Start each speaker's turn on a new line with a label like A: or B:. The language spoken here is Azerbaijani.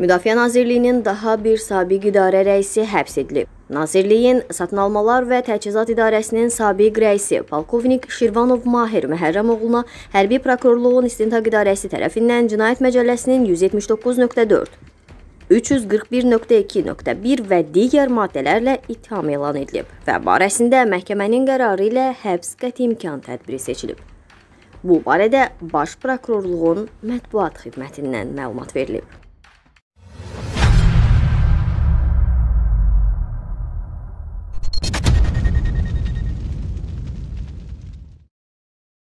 A: Müdafiə Nazirliyinin daha bir sabiq idarə rəisi həbs edilib. Nazirliyin Satın Almalar və Təchizat İdarəsinin sabiq rəisi Polkovnik Şirvanov Mahir Məhərrəmoğluna Hərbi Prokurorluğun İstintaq İdarəsi tərəfindən Cinayət Məcəlləsinin 179.4, 341.2.1 və digər maddələrlə ittiham elan edilib və barəsində məhkəmənin qərarı ilə həbs qəti imkan tədbiri seçilib. Bu barədə Baş Prokurorluğun mətbuat xidmətindən məlumat verilib.